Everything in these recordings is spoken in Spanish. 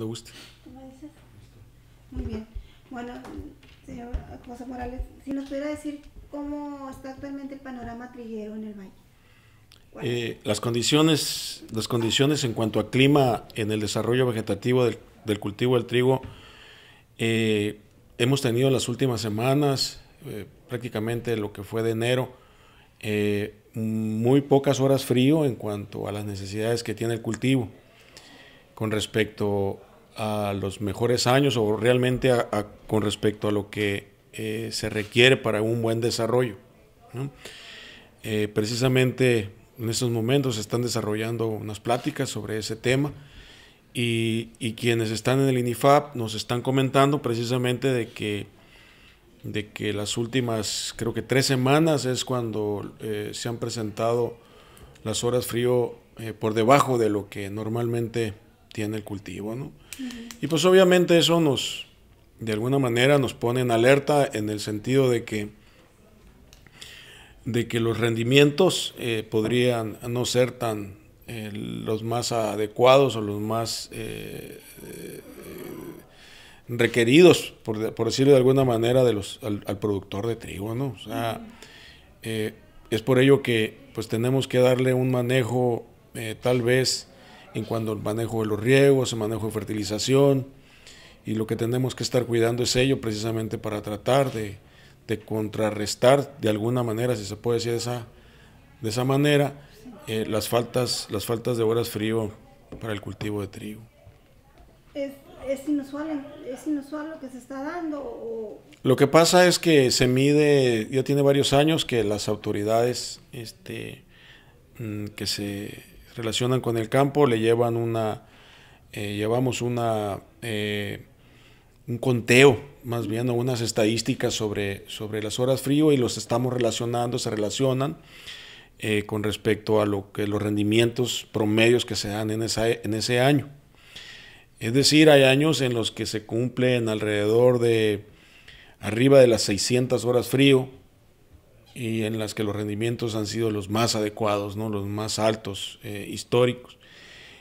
Cuando guste. Muy bien. Bueno, señor José Morales, si nos pudiera decir cómo está actualmente el panorama triguero en el valle. Eh, las, condiciones, las condiciones en cuanto a clima en el desarrollo vegetativo del, cultivo del trigo, eh, hemos tenido las últimas semanas, eh, prácticamente lo que fue de enero, muy pocas horas frío en cuanto a las necesidades que tiene el cultivo. Con respecto a los mejores años o realmente con respecto a lo que eh, se requiere para un buen desarrollo. Eh, precisamente en estos momentos se están desarrollando unas pláticas sobre ese tema y, quienes están en el INIFAP nos están comentando precisamente de que, de que las últimas, creo que tres semanas es cuando eh, se han presentado las horas frío por debajo de lo que normalmente tiene el cultivo, ¿no? Y pues obviamente eso nos, de alguna manera, nos pone en alerta en el sentido de que, de que los rendimientos eh, podrían no ser tan eh, los más adecuados o los más eh, requeridos, por, decirlo de alguna manera, al, productor de trigo, ¿no? O sea, es por ello que pues tenemos que darle un manejo tal vez en cuanto al manejo de los riegos, el manejo de fertilización, y lo que tenemos que estar cuidando es ello precisamente para tratar de, contrarrestar de alguna manera, si se puede decir de esa, de esa manera, eh, las, faltas, las faltas de horas frío para el cultivo de trigo. Es, inusual, lo que se está dando. Lo que pasa es que se mide, ya tiene varios años que las autoridades este, mm, que se relacionan con el campo, le llevan una, eh, llevamos una, eh, un conteo, más bien, o unas estadísticas sobre, sobre las horas frío y los estamos relacionando, se relacionan eh, con respecto a lo que los rendimientos promedios que se dan en, esa, en ese año. Es decir, hay años en los que se cumplen alrededor de arriba de las 600 horas frío, y en las que los rendimientos han sido los más adecuados, ¿no? los más altos eh, históricos.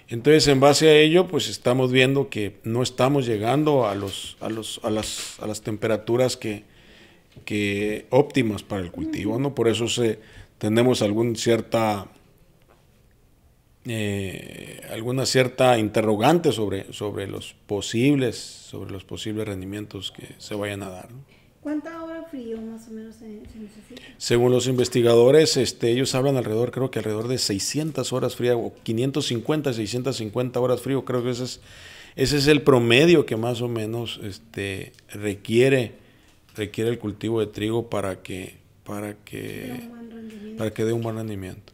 Entonces, en base a ello, pues estamos viendo que no estamos llegando a, los, a, las, temperaturas que, que óptimas para el cultivo, ¿no? Por eso se, tenemos algún cierta, eh, alguna cierta interrogante sobre, sobre, los posibles, sobre los posibles rendimientos que se vayan a dar. ¿no? ¿Cuánta hora frío más o menos se, necesita? Según los investigadores, este, ellos hablan alrededor, creo que alrededor de 600 horas frío, o 550, 650 horas frío, creo que ese es, ese es el promedio que más o menos este, requiere, requiere el cultivo de trigo para que, para que, para que dé un buen rendimiento.